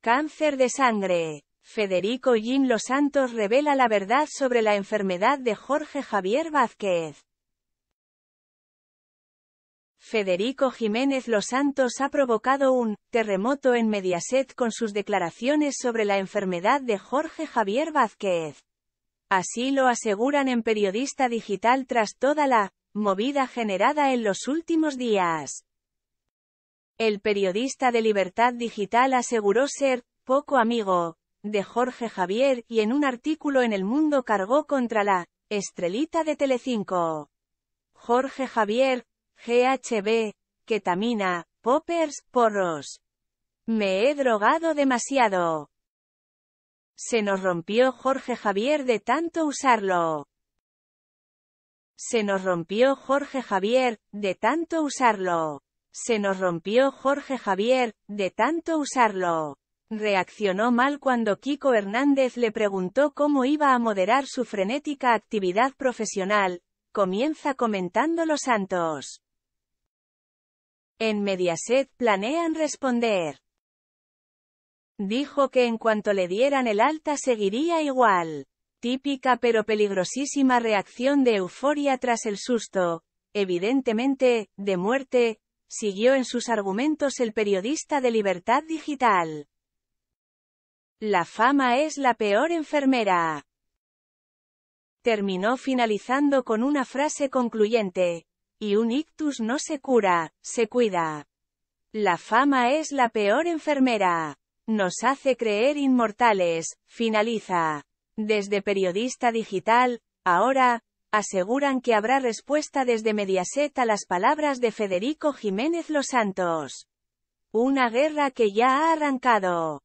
Cáncer de sangre. Federico Jiménez Los Santos revela la verdad sobre la enfermedad de Jorge Javier Vázquez. Federico Jiménez Los Santos ha provocado un terremoto en Mediaset con sus declaraciones sobre la enfermedad de Jorge Javier Vázquez. Así lo aseguran en Periodista Digital tras toda la movida generada en los últimos días. El periodista de Libertad Digital aseguró ser poco amigo de Jorge Javier y en un artículo en El Mundo cargó contra la estrelita de Telecinco. Jorge Javier, GHB, ketamina, poppers, porros. Me he drogado demasiado. Se nos rompió Jorge Javier de tanto usarlo. Se nos rompió Jorge Javier, de tanto usarlo. Se nos rompió Jorge Javier, de tanto usarlo. Reaccionó mal cuando Kiko Hernández le preguntó cómo iba a moderar su frenética actividad profesional, comienza comentando los santos. En Mediaset planean responder. Dijo que en cuanto le dieran el alta seguiría igual. Típica pero peligrosísima reacción de euforia tras el susto, evidentemente, de muerte, siguió en sus argumentos el periodista de Libertad Digital. La fama es la peor enfermera. Terminó finalizando con una frase concluyente. Y un ictus no se cura, se cuida. La fama es la peor enfermera. Nos hace creer inmortales, finaliza. Desde periodista digital, ahora, aseguran que habrá respuesta desde Mediaset a las palabras de Federico Jiménez Los Santos. Una guerra que ya ha arrancado.